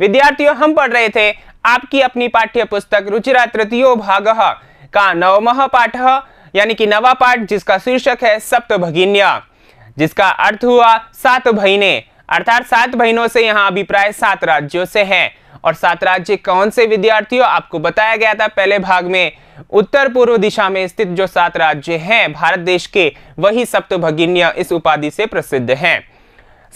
विद्यार्थियों हम पढ़ रहे थे आपकी अपनी पाठ्य पुस्तक रुचिरा तृतीय भाग का नवम पाठ यानी कि नवा पाठ जिसका शीर्षक है सप्त भगिन्या जिसका अर्थ हुआ सात बहने अर्थात सात बहनों से यहाँ अभिप्राय सात राज्यों से है और सात राज्य कौन से विद्यार्थियों आपको बताया गया था पहले भाग में उत्तर पूर्व दिशा में स्थित जो सात राज्य हैं भारत देश के वही सप्त भगिन्या इस उपाधि से प्रसिद्ध हैं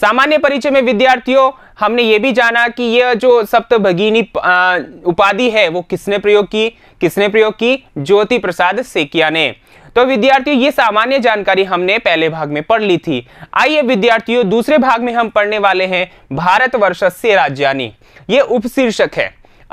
सामान्य परिचय में विद्यार्थियों हमने ये भी जाना कि यह जो सप्त भगिनी उपाधि है वो किसने प्रयोग की किसने प्रयोग की ज्योति प्रसाद सेकिया ने तो विद्यार्थियों ये सामान्य जानकारी हमने पहले भाग में पढ़ ली थी आइए विद्यार्थियों दूसरे भाग में हम पढ़ने वाले हैं वर्ष से राज्यानी ये उपशीर्षक है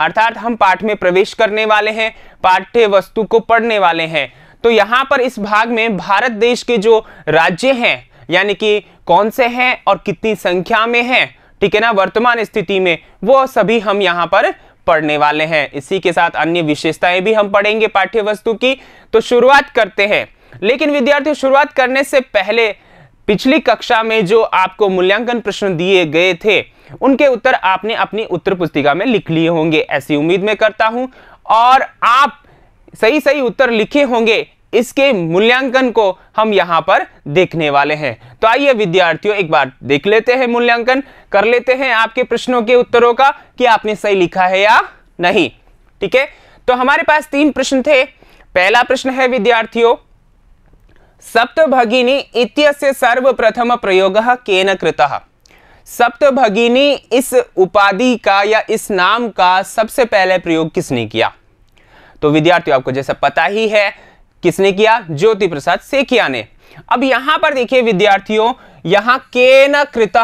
अर्थात हम पाठ में प्रवेश करने वाले हैं पाठ्य वस्तु को पढ़ने वाले हैं तो यहाँ पर इस भाग में भारत देश के जो राज्य हैं यानी कि कौन से हैं और कितनी संख्या में हैं ठीक है ना वर्तमान स्थिति में वो सभी हम यहाँ पर पढ़ने वाले हैं इसी के साथ अन्य विशेषताएं भी हम पढ़ेंगे पाठ्य वस्तु की तो शुरुआत करते हैं लेकिन विद्यार्थी शुरुआत करने से पहले पिछली कक्षा में जो आपको मूल्यांकन प्रश्न दिए गए थे उनके उत्तर आपने अपनी उत्तर पुस्तिका में लिख लिए होंगे ऐसी उम्मीद में करता हूं और आप सही सही उत्तर लिखे होंगे इसके मूल्यांकन को हम यहां पर देखने वाले हैं तो आइए विद्यार्थियों एक बार देख लेते हैं मूल्यांकन कर लेते हैं आपके प्रश्नों के उत्तरों का कि आपने सही लिखा है या नहीं ठीक है तो हमारे पास तीन प्रश्न थे पहला प्रश्न है विद्यार्थियों सप्तभगिनी इत्यस्य सर्वप्रथम प्रयोग केन सप्त सप्तभगिनी इस उपाधि का या इस नाम का सबसे पहले प्रयोग किसने किया तो विद्यार्थियों आपको जैसा पता ही है किसने किया ज्योति प्रसाद सेकिया ने अब यहां पर देखिए विद्यार्थियों यहां केन कृत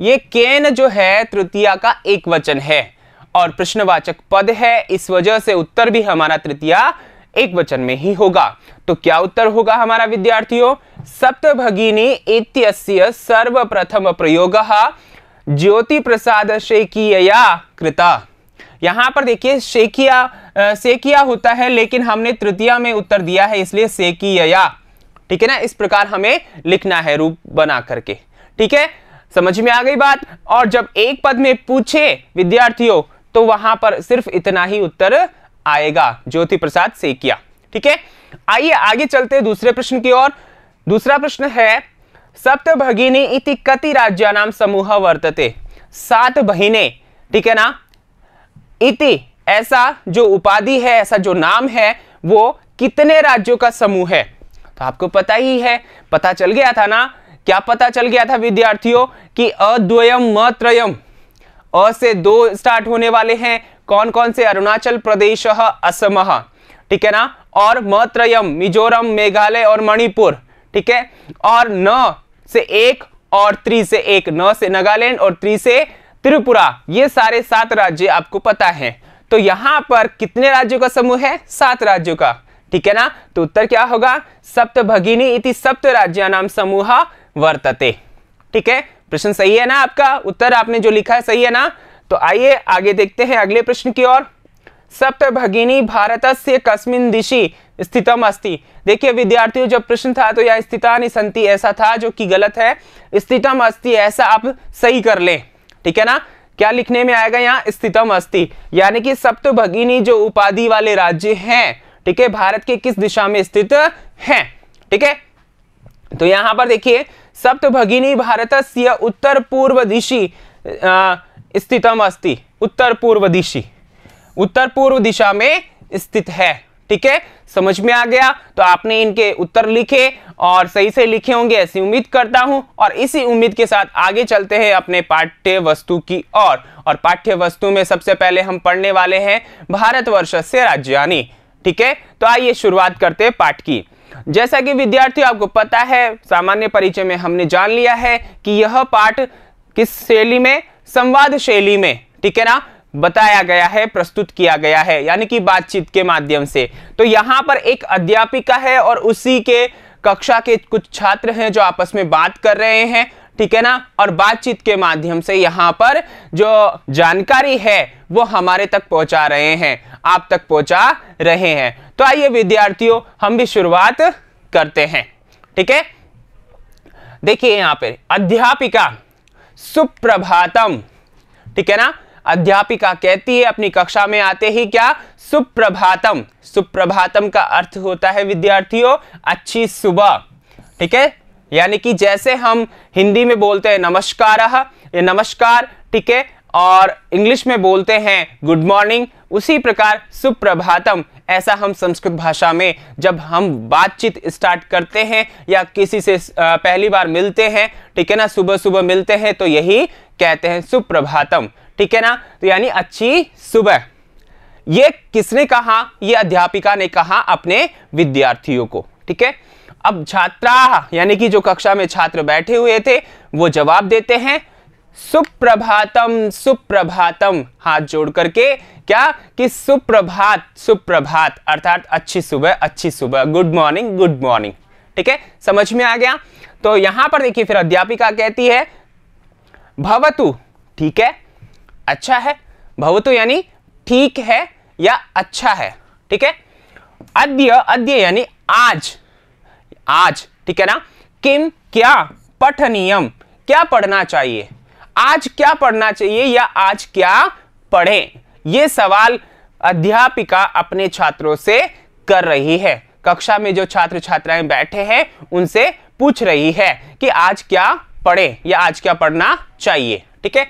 ये केन जो है तृतीया का एक वचन है और प्रश्नवाचक पद है इस वजह से उत्तर भी हमारा तृतीया एक वचन में ही होगा तो क्या उत्तर होगा हमारा विद्यार्थियों सप्तभगिनी इत्यस्य सर्वप्रथम प्रयोग ज्योति प्रसाद शेकीया कृता यहां पर देखिए शेकिया सेकिया होता है लेकिन हमने तृतीया में उत्तर दिया है इसलिए सेकिया ठीक है ना इस प्रकार हमें लिखना है रूप बना करके ठीक है समझ में आ गई बात और जब एक पद में पूछे विद्यार्थियों तो वहां पर सिर्फ इतना ही उत्तर आएगा ज्योति प्रसाद सेकिया ठीक है आइए आगे चलते दूसरे प्रश्न की ओर दूसरा प्रश्न है भगिनी इति कति नाम समूह वर्तते सात बहिने ठीक है ना इति ऐसा जो उपाधि है ऐसा जो नाम है वो कितने राज्यों का समूह है तो आपको पता ही है पता चल गया था ना क्या पता चल गया था विद्यार्थियों कि अद्वयम मत्रयम अ से दो स्टार्ट होने वाले हैं कौन कौन से अरुणाचल प्रदेश असम ठीक है ना और मत्रयम मिजोरम मेघालय और मणिपुर ठीक है और न से एक और त्री से एक न से नागालैंड और त्री से त्रिपुरा ये सारे सात राज्य आपको पता है तो यहाँ पर कितने राज्यों का समूह है सात राज्यों का ठीक है ना तो उत्तर क्या होगा सप्त भगिनी इति सप्त राज्य नाम समूह वर्तते ठीक है प्रश्न सही है ना आपका उत्तर आपने जो लिखा है सही है ना तो आइए आगे देखते हैं अगले प्रश्न की ओर सप्त भगिनी भारत से कस्मिन दिशि स्थितम अस्थि देखिए विद्यार्थियों जब प्रश्न था तो यह स्थितानि संति ऐसा था जो कि गलत है स्थितम अस्थि ऐसा आप सही कर लें ठीक है ना क्या लिखने में आएगा यहाँ स्थितम अस्थि यानी कि सप्त भगिनी जो उपाधि वाले राज्य हैं ठीक है भारत के किस दिशा में स्थित हैं ठीक है तो यहां पर देखिए सप्त भगिनी भारत से उत्तर पूर्व दिशी स्थितम अस्थि उत्तर पूर्व दिशी उत्तर पूर्व दिशा में स्थित है ठीक है समझ में आ गया तो आपने इनके उत्तर लिखे और सही से लिखे होंगे ऐसी उम्मीद करता हूं और इसी उम्मीद के साथ आगे चलते हैं अपने पाठ्य वस्तु की और, और पाठ्य वस्तु में सबसे पहले हम पढ़ने वाले हैं भारतवर्ष से राजधानी ठीक है तो आइए शुरुआत करते हैं पाठ की जैसा कि विद्यार्थियों आपको पता है सामान्य परिचय में हमने जान लिया है कि यह पाठ किस शैली में संवाद शैली में ठीक है ना बताया गया है प्रस्तुत किया गया है यानी कि बातचीत के माध्यम से तो यहां पर एक अध्यापिका है और उसी के कक्षा के कुछ छात्र हैं जो आपस में बात कर रहे हैं ठीक है ना और बातचीत के माध्यम से यहां पर जो जानकारी है वो हमारे तक पहुंचा रहे हैं आप तक पहुंचा रहे हैं तो आइए विद्यार्थियों हम भी शुरुआत करते हैं ठीक है देखिए यहां पर अध्यापिका सुप्रभातम ठीक है ना अध्यापिका कहती है अपनी कक्षा में आते ही क्या सुप्रभातम सुप्रभातम का अर्थ होता है विद्यार्थियों अच्छी सुबह ठीक है यानी कि जैसे हम हिंदी में बोलते हैं नमस्कार ये नमस्कार ठीक है और इंग्लिश में बोलते हैं गुड मॉर्निंग उसी प्रकार सुप्रभातम ऐसा हम संस्कृत भाषा में जब हम बातचीत स्टार्ट करते हैं या किसी से पहली बार मिलते हैं ठीक है ना सुबह सुबह मिलते हैं तो यही कहते हैं सुप्रभातम ठीक है ना तो यानी अच्छी सुबह ये किसने कहा ये अध्यापिका ने कहा अपने विद्यार्थियों को ठीक है अब छात्रा यानी कि जो कक्षा में छात्र बैठे हुए थे वो जवाब देते हैं सुप्रभातम सुप्रभातम हाथ जोड़ करके क्या कि सुप्रभात सुप्रभात अर्थात अच्छी सुबह अच्छी सुबह गुड मॉर्निंग गुड मॉर्निंग ठीक है समझ में आ गया तो यहां पर देखिए फिर अध्यापिका कहती है भवतु ठीक है अच्छा है भवतु यानी ठीक है या अच्छा है ठीक है अद्य अद्य यानी आज आज ठीक है ना किम क्या पठनीयम क्या पढ़ना चाहिए आज क्या पढ़ना चाहिए या आज क्या पढ़ें ये सवाल अध्यापिका अपने छात्रों से कर रही है कक्षा में जो छात्र छात्राएं बैठे हैं उनसे पूछ रही है कि आज क्या पढ़े या आज क्या पढ़ना चाहिए ठीक है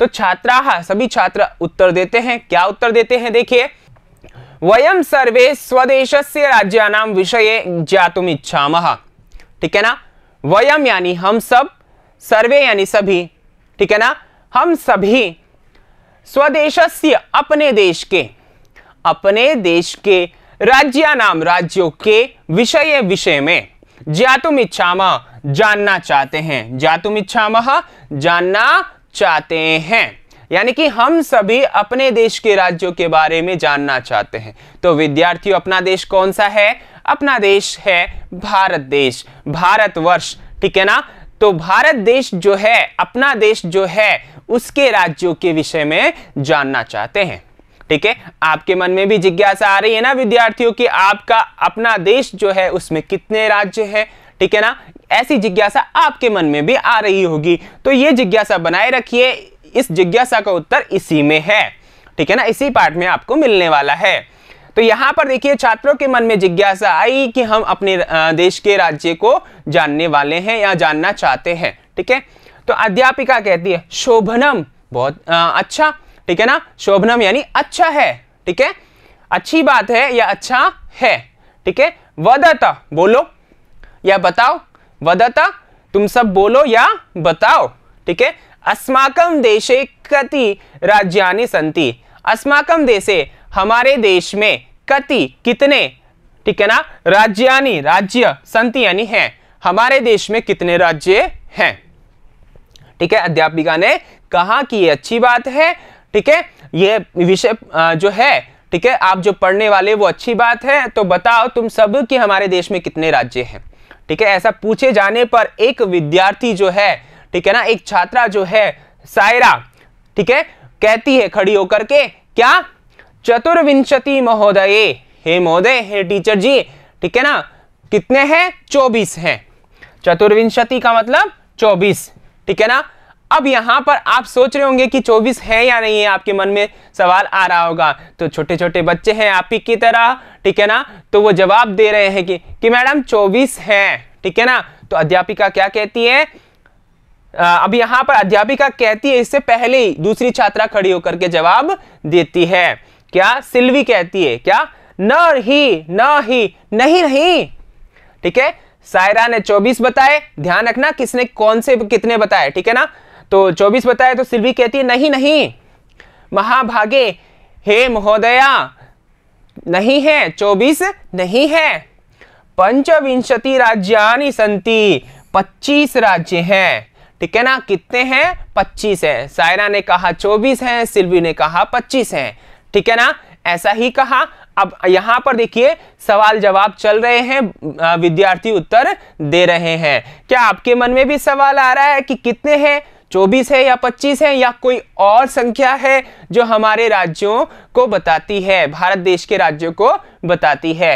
तो छात्रा सभी छात्र उत्तर देते हैं क्या उत्तर देते हैं देखिए वयम सर्वे स्वदेश से नाम विषय ज्ञातुम इच्छा ठीक है ना वयम यानी हम सब सर्वे यानी सभी ठीक है ना हम सभी स्वदेश अपने देश के अपने देश के राज्यानाम राज्यों के विषय विषय में ज्ञातुम इच्छा जानना चाहते हैं ज्ञातुम इच्छा जानना चाहते हैं यानी कि हम सभी अपने देश के राज्यों के बारे में जानना चाहते हैं तो विद्यार्थियों अपना देश कौन सा है अपना देश है भारत देश भारतवर्ष ठीक है ना तो भारत देश जो है अपना देश जो है उसके राज्यों के विषय में जानना चाहते हैं ठीक है आपके मन में भी जिज्ञासा आ रही है ना विद्यार्थियों की आपका अपना देश जो है उसमें कितने राज्य है ठीक है ना ऐसी जिज्ञासा आपके मन में भी आ रही होगी तो ये जिज्ञासा बनाए रखिए इस जिज्ञासा का उत्तर इसी में है ठीक है ना इसी पार्ट में आपको मिलने वाला है तो यहाँ पर देखिए छात्रों के मन में जिज्ञासा आई कि हम अपने देश के राज्य को जानने वाले हैं या जानना चाहते हैं ठीक है तो अध्यापिका कहती है शोभनम बहुत आ, अच्छा ठीक है ना शोभनम यानी अच्छा है ठीक है अच्छी बात है या अच्छा है ठीक है वदत बोलो या बताओ वदत तुम सब बोलो या बताओ ठीक है अस्माकम देशे कति राज्यानि संति अस्माकम देशे हमारे देश में कति कितने ठीक है ना राज्यानि राज्य संति यानी है हमारे देश में कितने राज्य हैं ठीक है अध्यापिका ने कहा कि ये अच्छी बात है ठीक है ये विषय जो है ठीक है आप जो पढ़ने वाले वो अच्छी बात है तो बताओ तुम सब कि हमारे देश में कितने राज्य हैं ठीक है ऐसा पूछे जाने पर एक विद्यार्थी जो है ठीक है ना एक छात्रा जो है सायरा ठीक है कहती है खड़ी होकर के क्या चतुर्विंशति महोदय हे महोदय हे टीचर जी ठीक है ना कितने हैं चौबीस हैं चतुर्विंशति का मतलब चौबीस ठीक है ना अब यहां पर आप सोच रहे होंगे कि 24 है या नहीं है आपके मन में सवाल आ रहा होगा तो छोटे छोटे बच्चे हैं आप ही की तरह ठीक है ना तो वो जवाब दे रहे हैं कि कि मैडम 24 है ठीक है ना तो अध्यापिका क्या कहती है अब यहां पर अध्यापिका कहती है इससे पहले ही दूसरी छात्रा खड़ी होकर के जवाब देती है क्या सिल्वी कहती है क्या न ही न ही नहीं नहीं ठीक है सायरा ने 24 बताए ध्यान रखना किसने कौन से कितने बताए ठीक है ना तो चौबीस बताया तो सिल्वी कहती है नहीं नहीं महाभागे हे महोदया नहीं है चौबीस नहीं है पंचविंशति राज्यानि संति पच्चीस राज्य हैं ठीक है ना कितने हैं पच्चीस हैं सायरा ने कहा चौबीस हैं सिल्वी ने कहा पच्चीस हैं ठीक है ना ऐसा ही कहा अब यहां पर देखिए सवाल जवाब चल रहे हैं विद्यार्थी उत्तर दे रहे हैं क्या आपके मन में भी सवाल आ रहा है कि कितने हैं चौबीस है या पच्चीस है या कोई और संख्या है जो हमारे राज्यों को बताती है भारत देश के राज्यों को बताती है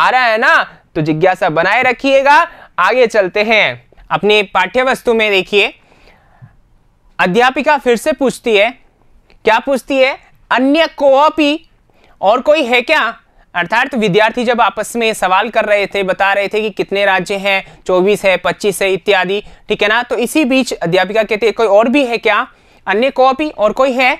आ रहा है ना तो जिज्ञासा बनाए रखिएगा आगे चलते हैं अपने पाठ्य वस्तु में देखिए अध्यापिका फिर से पूछती है क्या पूछती है अन्य कोऑपी और कोई है क्या अर्थात विद्यार्थी जब आपस में सवाल कर रहे थे बता रहे थे कि कितने राज्य हैं चौबीस है पच्चीस है इत्यादि ठीक है ना तो इसी बीच अध्यापिका कहती है कोई और भी है क्या अन्य कॉपी और कोई है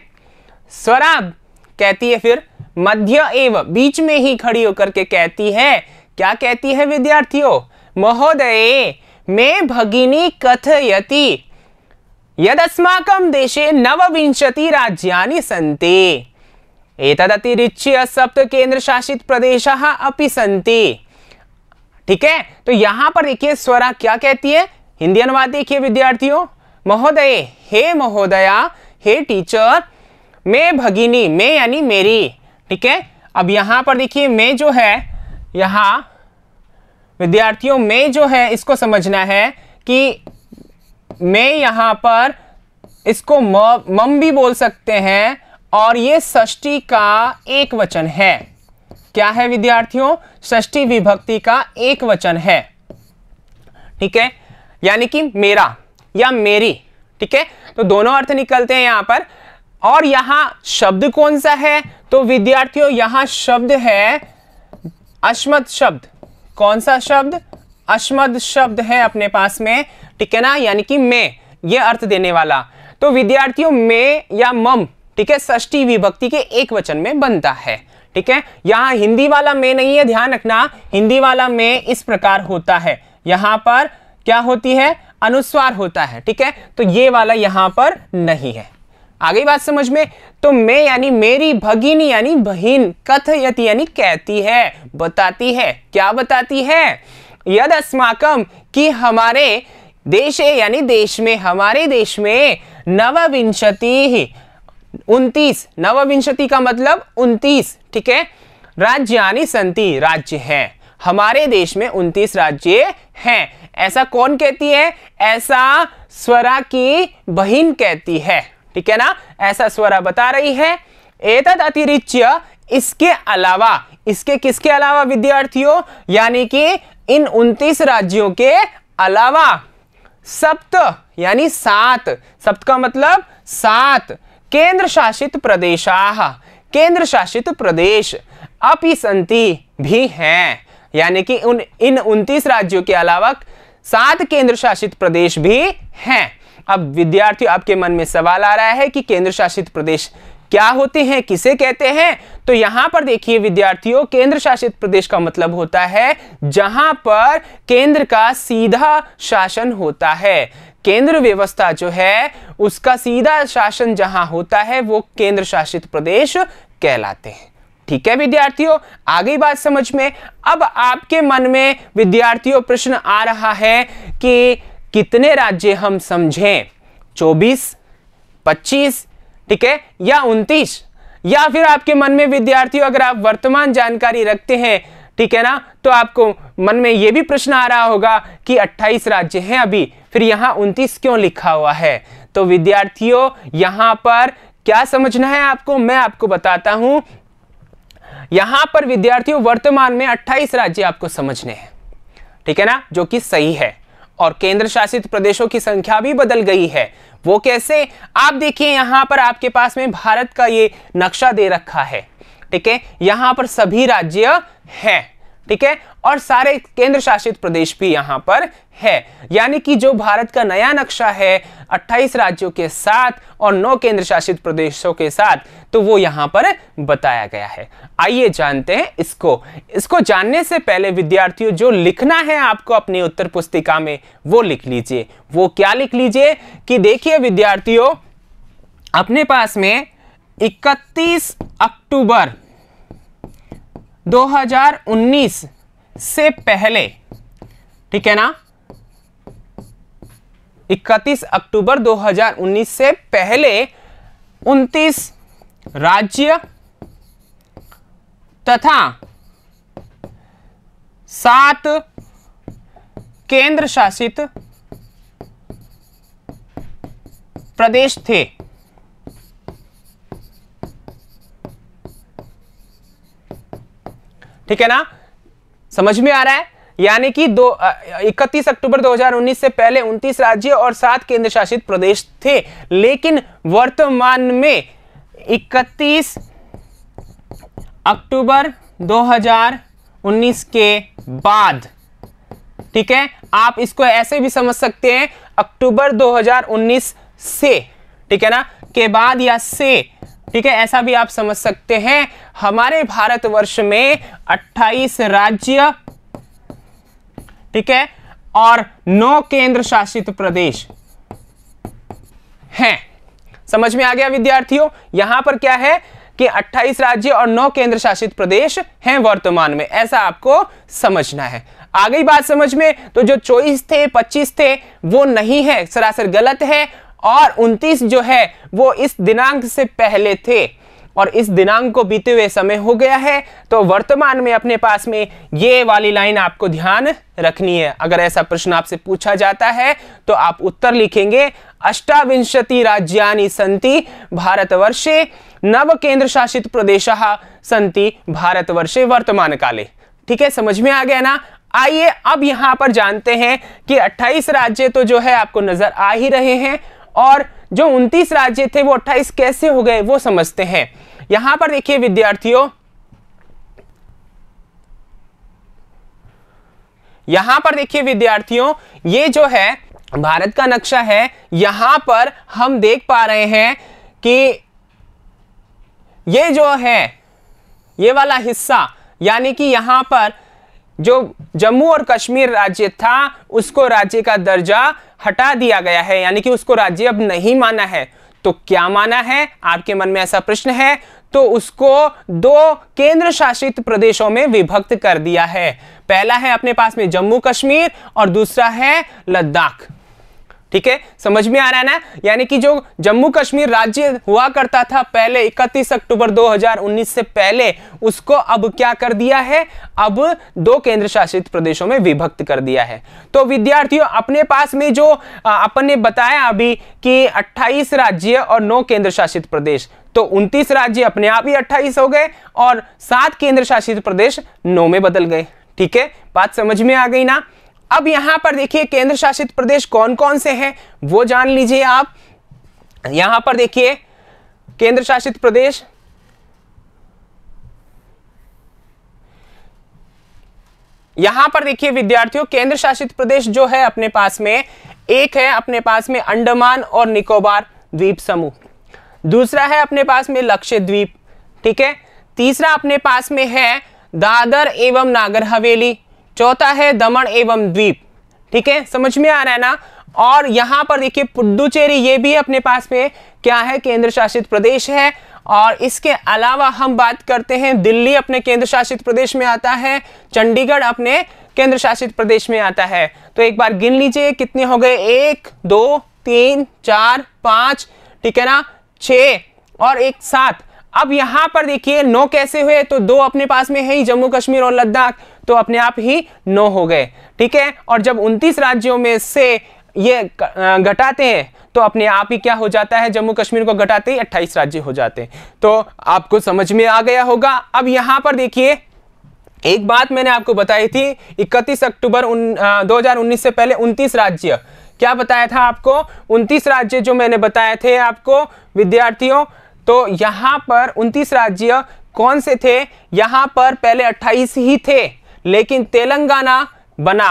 स्वराब कहती है फिर मध्य एव बीच में ही खड़ी होकर के कहती है क्या कहती है विद्यार्थियों महोदय में भगिनी कथयति यदस्माकम देशे नवविंशति राज्यानि संति एतदतिरिच्य सप्त केंद्र शासित प्रदेश अपि सन्ति ठीक है तो यहाँ पर देखिए स्वरा क्या कहती है हिंदी अनुवाद देखिए विद्यार्थियों महोदय हे महोदया हे टीचर मैं भगिनी मैं यानी मेरी ठीक है अब यहाँ पर देखिए मैं जो है यहाँ विद्यार्थियों मैं जो है इसको समझना है कि मैं यहाँ पर इसको म मम भी बोल सकते हैं और ये ष्टी का एक वचन है क्या है विद्यार्थियों ष्टी विभक्ति का एक वचन है ठीक है यानी कि मेरा या मेरी ठीक है तो दोनों अर्थ निकलते हैं यहां पर और यहां शब्द कौन सा है तो विद्यार्थियों यहां शब्द है अश्मत शब्द कौन सा शब्द अश्मद शब्द है अपने पास में ठीक है ना यानी कि मैं ये अर्थ देने वाला तो विद्यार्थियों मैं या मम ठीक है ष्टी विभक्ति के एक वचन में बनता है ठीक है यहाँ हिंदी वाला में नहीं है ध्यान रखना हिंदी वाला में इस प्रकार होता है यहाँ पर क्या होती है अनुस्वार होता है ठीक है तो ये वाला यहाँ पर नहीं है आगे बात समझ में तो मैं यानी मेरी भगिनी यानी बहन कथयति यानी कहती है बताती है क्या बताती है यद अस्माकम कि हमारे देशे यानी देश में हमारे देश में नवविंशति उन्तीस नवविंशति का मतलब उन्तीस ठीक है राज्य यानी संति राज्य है हमारे देश में उन्तीस राज्य हैं ऐसा कौन कहती है ऐसा स्वरा की बहन कहती है ठीक है ना ऐसा स्वरा बता रही है एतद अतिरिच्य इसके अलावा इसके किसके अलावा विद्यार्थियों यानी कि इन उन्तीस राज्यों के अलावा सप्त यानी सात सप्त का मतलब सात केंद्रशासित केंद्र केंद्रशासित प्रदेश अपी संति भी हैं यानी कि उन इन उनतीस राज्यों के अलावा सात केंद्र शासित प्रदेश भी हैं अब विद्यार्थियों आपके मन में सवाल आ रहा है कि केंद्र शासित प्रदेश क्या होते हैं किसे कहते हैं तो यहां पर देखिए विद्यार्थियों केंद्र शासित प्रदेश का मतलब होता है जहां पर केंद्र का सीधा शासन होता है केंद्र व्यवस्था जो है उसका सीधा शासन जहां होता है वो केंद्र शासित प्रदेश कहलाते हैं ठीक है विद्यार्थियों आगे बात समझ में अब आपके मन में विद्यार्थियों प्रश्न आ रहा है कि कितने राज्य हम समझें 24, 25 ठीक है या या फिर आपके मन में विद्यार्थियों अगर आप वर्तमान जानकारी रखते हैं ठीक है ना तो आपको मन में यह भी प्रश्न आ रहा होगा कि 28 राज्य हैं अभी फिर यहां 29 क्यों लिखा हुआ है तो विद्यार्थियों यहां पर क्या समझना है आपको मैं आपको बताता हूं यहां पर विद्यार्थियों वर्तमान में 28 राज्य आपको समझने हैं ठीक है ना जो कि सही है और केंद्र शासित प्रदेशों की संख्या भी बदल गई है वो कैसे आप देखिए यहां पर आपके पास में भारत का ये नक्शा दे रखा है ठीक है यहां पर सभी राज्य हैं ठीक है और सारे केंद्र शासित प्रदेश भी यहां पर है यानी कि जो भारत का नया नक्शा है 28 राज्यों के साथ और 9 केंद्र शासित प्रदेशों के साथ तो वो यहां पर बताया गया है आइए जानते हैं इसको इसको जानने से पहले विद्यार्थियों जो लिखना है आपको अपनी उत्तर पुस्तिका में वो लिख लीजिए वो क्या लिख लीजिए कि देखिए विद्यार्थियों अपने पास में इकतीस अक्टूबर 2019 से पहले ठीक है ना 31 अक्टूबर 2019 से पहले 29 राज्य तथा सात केंद्र शासित प्रदेश थे ठीक है ना समझ में आ रहा है यानी कि दो इकतीस अक्टूबर 2019 से पहले 29 राज्य और सात केंद्र शासित प्रदेश थे लेकिन वर्तमान में 31 अक्टूबर 2019 के बाद ठीक है आप इसको ऐसे भी समझ सकते हैं अक्टूबर 2019 से ठीक है ना के बाद या से ठीक है ऐसा भी आप समझ सकते हैं हमारे भारतवर्ष में 28 राज्य ठीक है और 9 केंद्र शासित प्रदेश हैं समझ में आ गया विद्यार्थियों यहां पर क्या है कि 28 राज्य और 9 केंद्र शासित प्रदेश हैं वर्तमान में ऐसा आपको समझना है आ गई बात समझ में तो जो चौबीस थे 25 थे वो नहीं है सरासर गलत है और 29 जो है वो इस दिनांक से पहले थे और इस दिनांक को बीते हुए समय हो गया है तो वर्तमान में अपने पास में ये वाली लाइन आपको ध्यान रखनी है अगर ऐसा प्रश्न आपसे पूछा जाता है तो आप उत्तर लिखेंगे अष्टाविंशति राज्यानि संति भारतवर्षे नव केंद्र शासित प्रदेश संति भारतवर्षे वर्तमान काले ठीक है समझ में आ गया ना आइए अब यहां पर जानते हैं कि 28 राज्य तो जो है आपको नजर आ ही रहे हैं और जो उनतीस राज्य थे वो अट्ठाईस कैसे हो गए वो समझते हैं यहां पर देखिए विद्यार्थियों यहां पर देखिए विद्यार्थियों ये जो है भारत का नक्शा है यहां पर हम देख पा रहे हैं कि ये जो है ये वाला हिस्सा यानी कि यहां पर जो जम्मू और कश्मीर राज्य था उसको राज्य का दर्जा हटा दिया गया है यानी कि उसको राज्य अब नहीं माना है तो क्या माना है आपके मन में ऐसा प्रश्न है तो उसको दो केंद्र शासित प्रदेशों में विभक्त कर दिया है पहला है अपने पास में जम्मू कश्मीर और दूसरा है लद्दाख ठीक है समझ में आ रहा है ना यानी कि जो जम्मू कश्मीर राज्य हुआ करता था पहले 31 अक्टूबर 2019 से पहले उसको अब क्या कर दिया है अब दो केंद्र शासित प्रदेशों में विभक्त कर दिया है तो विद्यार्थियों अपने पास में जो अपन ने बताया अभी कि 28 राज्य और नौ केंद्र शासित प्रदेश तो 29 राज्य अपने आप ही अट्ठाईस हो गए और सात केंद्र शासित प्रदेश नौ में बदल गए ठीक है बात समझ में आ गई ना अब यहां पर देखिए केंद्र शासित प्रदेश कौन कौन से हैं वो जान लीजिए आप यहां पर देखिए केंद्र शासित प्रदेश यहां पर देखिए विद्यार्थियों केंद्र शासित प्रदेश जो है अपने पास में एक है अपने पास में अंडमान और निकोबार द्वीप समूह दूसरा है अपने पास में लक्षद्वीप ठीक है तीसरा अपने पास में है दादर एवं नागर हवेली चौथा है दमन एवं द्वीप ठीक है समझ में आ रहा है ना और यहाँ पर देखिए पुडुचेरी ये भी अपने पास में क्या है केंद्र शासित प्रदेश है और इसके अलावा हम बात करते हैं दिल्ली अपने केंद्र शासित प्रदेश में आता है चंडीगढ़ अपने केंद्र शासित प्रदेश में आता है तो एक बार गिन लीजिए कितने हो गए एक दो तीन चार पांच ठीक है ना छ और एक सात अब यहाँ पर देखिए नौ कैसे हुए तो दो अपने पास में है ही जम्मू कश्मीर और लद्दाख तो अपने आप ही नौ हो गए ठीक है और जब उनतीस राज्यों में से ये घटाते हैं तो अपने आप ही क्या हो जाता है जम्मू कश्मीर को घटाते ही 28 राज्य हो जाते हैं तो आपको समझ में आ गया होगा अब यहां पर देखिए एक बात मैंने आपको बताई थी 31 अक्टूबर 2019 से पहले 29 राज्य क्या बताया था आपको 29 राज्य जो मैंने बताए थे आपको विद्यार्थियों तो यहाँ पर 29 राज्य कौन से थे यहां पर पहले 28 ही थे लेकिन तेलंगाना बना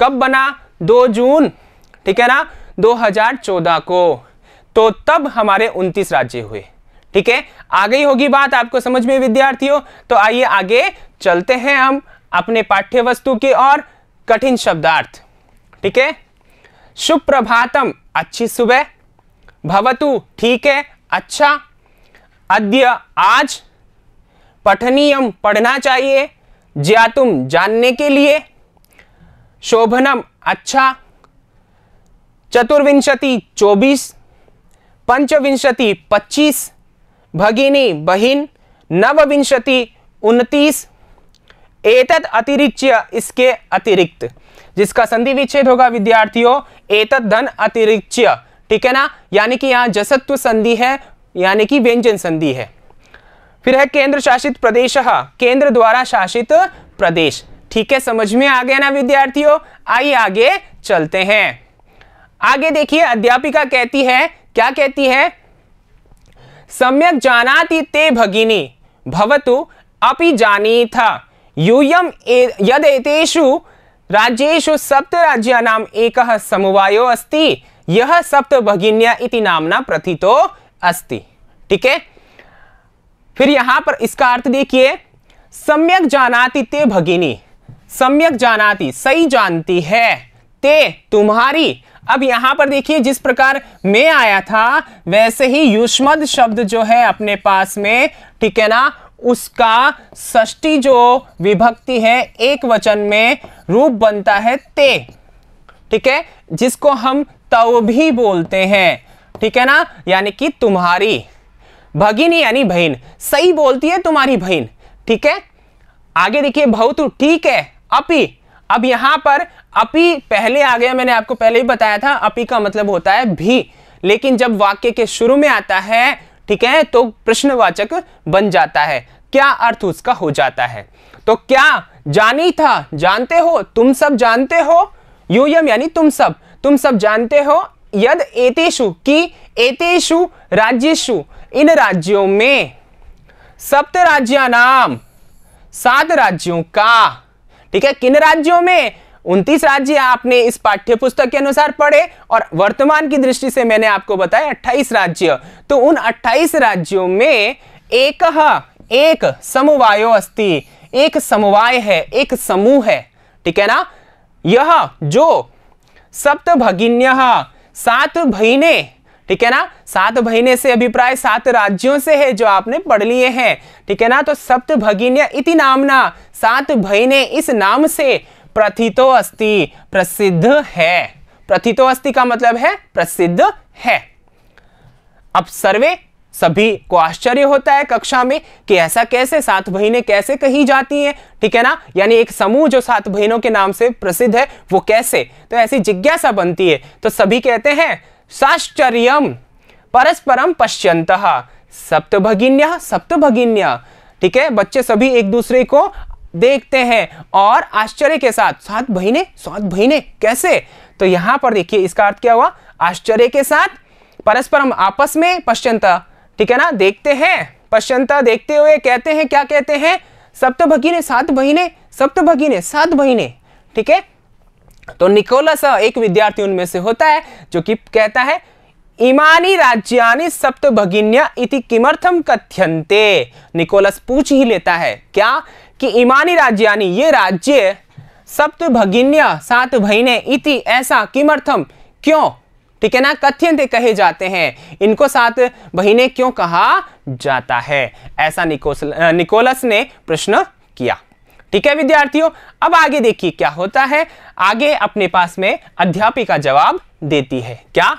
कब बना 2 जून ठीक है ना 2014 को तो तब हमारे 29 राज्य हुए ठीक है आ गई होगी बात आपको समझ में विद्यार्थियों तो आइए आगे चलते हैं हम अपने पाठ्य वस्तु की और कठिन शब्दार्थ ठीक है सुप्रभातम अच्छी सुबह भवतु ठीक है अच्छा अद्य आज पठनीयम पढ़ना चाहिए ज्ञातुम जानने के लिए शोभनम अच्छा चतुर्विंशति चौबीस पंचविंशति पच्चीस भगिनी बहिन नवविंशति उनतीस एतद अतिरिच्य इसके अतिरिक्त जिसका संधि विच्छेद होगा विद्यार्थियों एतद धन अतिरिच्य ठीक है ना यानी कि यहाँ जसत्व संधि है यानी कि व्यंजन संधि है फिर है केंद्र शासित प्रदेश हाँ, केंद्र द्वारा शासित प्रदेश ठीक है समझ में आ गया ना विद्यार्थियों आइए आगे चलते हैं आगे देखिए अध्यापिका कहती है क्या कहती है सम्यक जानाति ते भगिनी भवतु अपि जानी था यूयम यदेतेषु राज्येषु सप्त राज्यानाम एक समुवायो अस्ति यह सप्त भगिन्या इति नामना प्रथितो अस्ति ठीक है फिर यहां पर इसका अर्थ देखिए सम्यक जानाती ते भगिनी सम्यक जानाती सही जानती है ते तुम्हारी अब यहां पर देखिए जिस प्रकार मैं आया था वैसे ही युष्मद शब्द जो है अपने पास में ठीक है ना उसका षष्टी जो विभक्ति है एक वचन में रूप बनता है ते ठीक है जिसको हम तव भी बोलते हैं ठीक है ना यानी कि तुम्हारी भगिनी यानी बहन सही बोलती है तुम्हारी बहन ठीक है आगे देखिए भवतु ठीक है अपी अब यहां पर अपी पहले आ गया मैंने आपको पहले ही बताया था अपी का मतलब होता है भी लेकिन जब वाक्य के शुरू में आता है ठीक है तो प्रश्नवाचक बन जाता है क्या अर्थ उसका हो जाता है तो क्या जानी था जानते हो तुम सब जानते हो यूयम यानी तुम सब तुम सब जानते हो यद एतेशु की एतेशु राज्येषु इन राज्यों में सप्त राज्य नाम सात राज्यों का ठीक है किन राज्यों में उनतीस राज्य आपने इस पाठ्य पुस्तक के अनुसार पढ़े और वर्तमान की दृष्टि से मैंने आपको बताया अट्ठाईस राज्य तो उन अट्ठाईस राज्यों में एक एक समवायो अस्ति एक समवाय है एक समूह है ठीक है ना यह जो सप्त भगिन्य सात भईने ठीक है ना सात महीने से अभिप्राय सात राज्यों से है जो आपने पढ़ लिए हैं ठीक है ना तो सप्त भगिनिया इति नामना सात भयने इस नाम से प्रथितो अस्ति प्रसिद्ध है प्रथितो अस्ति का मतलब है प्रसिद्ध है अब सर्वे सभी को आश्चर्य होता है कक्षा में कि ऐसा कैसे सात बहिने कैसे कही जाती हैं ठीक है ना यानी एक समूह जो सात बहनों के नाम से प्रसिद्ध है वो कैसे तो ऐसी जिज्ञासा बनती है तो सभी कहते हैं साश्चर्य परस्परम पश्यंत सप्त भगिन्य ठीक है बच्चे सभी एक दूसरे को देखते हैं और आश्चर्य के साथ सात बहने सात बहने कैसे तो यहां पर देखिए इसका अर्थ क्या हुआ आश्चर्य के साथ परस्परम आपस में पश्चंत ठीक है ना देखते हैं पश्चंता देखते हुए कहते हैं क्या कहते हैं सप्त भगिने सात बहिने सप्त भगिने सात बहने ठीक है तो निकोलस एक विद्यार्थी उनमें से होता है जो कि कहता है इमानी राज्यानी सप्त भगिन्या इति किमर्थम कथ्यन्ते निकोलस पूछ ही लेता है क्या कि इमानी राज्यानी ये राज्य सप्त भगिन्या सात भैने इति ऐसा किमर्थम क्यों ठीक है ना कथ्यंत कहे जाते हैं इनको सात बहिने क्यों कहा जाता है ऐसा निकोस निकोलस ने प्रश्न किया ठीक है विद्यार्थियों अब आगे देखिए क्या होता है आगे अपने पास में अध्यापिका जवाब देती है क्या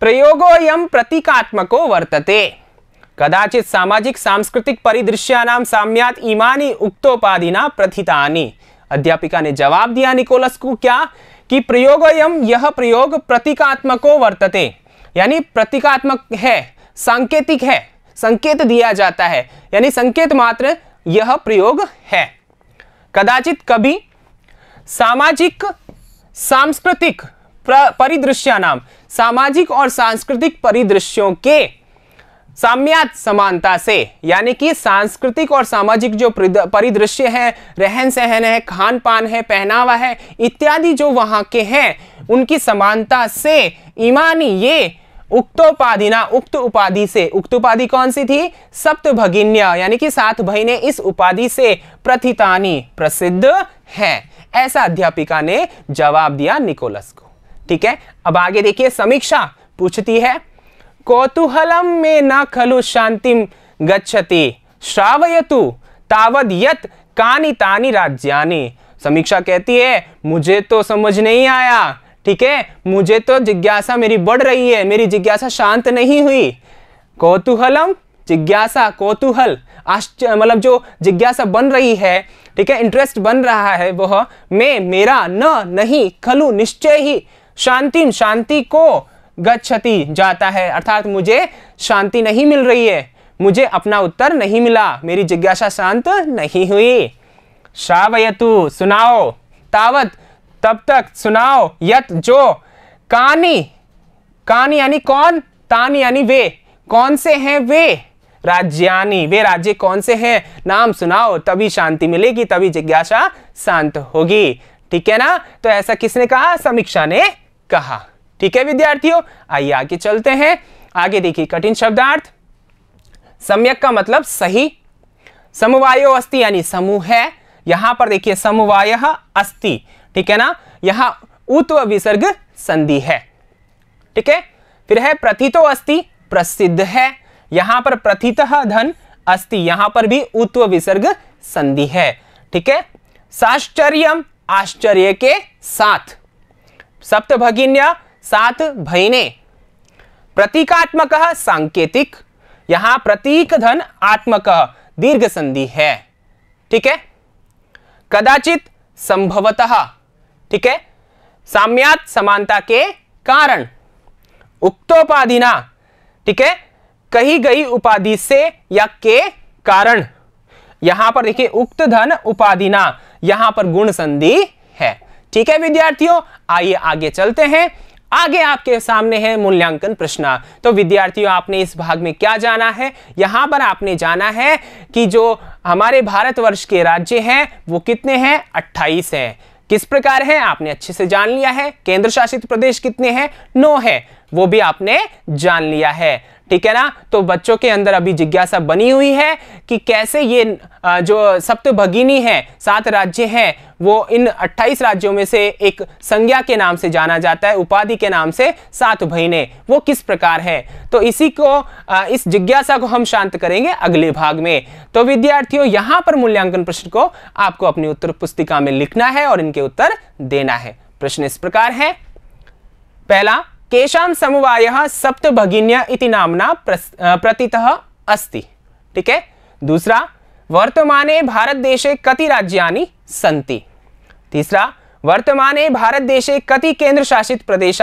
प्रयोगो यम प्रतीकात्मको वर्तते कदाचित सामाजिक सांस्कृतिक परिदृश्या साम्यात इमानी उक्तोपाधिना प्रथितानी अध्यापिका ने जवाब दिया निकोलस को क्या कि यम यह प्रयोग प्रतीकात्मको वर्तते यानी प्रतीकात्मक है सांकेतिक है संकेत दिया जाता है यानी संकेत मात्र यह प्रयोग है कदाचित कभी सामाजिक सांस्कृतिक परिदृश्य नाम सामाजिक और सांस्कृतिक परिदृश्यों के साम्यात समानता से यानी कि सांस्कृतिक और सामाजिक जो परिदृश्य है रहन सहन है खान पान है पहनावा है इत्यादि जो वहाँ के हैं उनकी समानता से ईमानी ये उक्तोपाधि ना उक्त उपाधि से उक्त उपाधि कौन सी थी सप्त भगिन्य यानी कि सात बहने इस उपाधि से प्रथितानी प्रसिद्ध है ऐसा अध्यापिका ने जवाब दिया निकोलस को ठीक है अब आगे देखिए समीक्षा पूछती है कौतूहलम में न खलु शांतिम गच्छति श्रावयतु तावद यत कानी तानी राज्यानी समीक्षा कहती है मुझे तो समझ नहीं आया ठीक है मुझे तो जिज्ञासा मेरी बढ़ रही है मेरी जिज्ञासा शांत नहीं हुई कौतूहलम जिज्ञासा कौतूहल आश्चर्य मतलब जो जिज्ञासा बन रही है ठीक है इंटरेस्ट बन रहा है वह मैं मेरा न नहीं खलु निश्चय ही शांति शांति को गच्छति जाता है अर्थात मुझे शांति नहीं मिल रही है मुझे अपना उत्तर नहीं मिला मेरी जिज्ञासा शांत नहीं हुई शावयतु सुनाओ तावत तब तक सुनाओ यत जो कानी कानी यानी कौन तानी यानी वे कौन से हैं वे राज्यानी वे राज्य कौन से हैं नाम सुनाओ तभी शांति मिलेगी तभी जिज्ञासा शांत होगी ठीक है ना तो ऐसा किसने कहा समीक्षा ने कहा ठीक है विद्यार्थियों आइए आगे चलते हैं आगे देखिए कठिन शब्दार्थ सम्यक का मतलब सही समवायो अस्ति यानी समूह है यहां पर देखिए समवाय अस्ति ठीक है ना यहाँ उत्व विसर्ग संधि है ठीक है फिर है प्रथितो अस्ति प्रसिद्ध है यहां पर प्रथित धन अस्ति यहां पर भी उत्व विसर्ग संधि है ठीक है साश्चर्य आश्चर्य के साथ भगिन्या सात भयने प्रतीकात्मक सांकेतिक यहां प्रतीक धन आत्मक दीर्घ संधि है ठीक है कदाचित संभवतः ठीक है साम्यात समानता के कारण उक्तोपाधि ना ठीक है कही गई उपाधि से या के कारण यहां पर देखिए उक्त धन उपाधि ना यहां पर गुण संधि है ठीक है विद्यार्थियों आइए आगे चलते हैं आगे आपके सामने है मूल्यांकन प्रश्न तो विद्यार्थियों आपने इस भाग में क्या जाना है यहां पर आपने जाना है कि जो हमारे भारतवर्ष के राज्य हैं वो कितने हैं 28 हैं किस प्रकार है आपने अच्छे से जान लिया है केंद्र शासित प्रदेश कितने हैं नौ है वो भी आपने जान लिया है ठीक है ना तो बच्चों के अंदर अभी जिज्ञासा बनी हुई है कि कैसे ये जो सप्तभगिनी है सात राज्य हैं वो इन 28 राज्यों में से एक संज्ञा के नाम से जाना जाता है उपाधि के नाम से सात महीने वो किस प्रकार है तो इसी को इस जिज्ञासा को हम शांत करेंगे अगले भाग में तो विद्यार्थियों यहां पर मूल्यांकन प्रश्न को आपको अपनी उत्तर पुस्तिका में लिखना है और इनके उत्तर देना है प्रश्न इस प्रकार है पहला केशाम समवाय सप्त इति नामना प्रतीत अस्ति ठीक है दूसरा वर्तमाने देशे कति राज्यानि सन्ति तीसरा वर्तमाने देशे कति शासित प्रदेश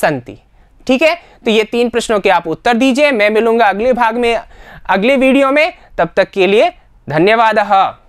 सन्ति ठीक है तो ये तीन प्रश्नों के आप उत्तर दीजिए मैं मिलूंगा अगले भाग में अगले वीडियो में तब तक के लिए धन्यवाद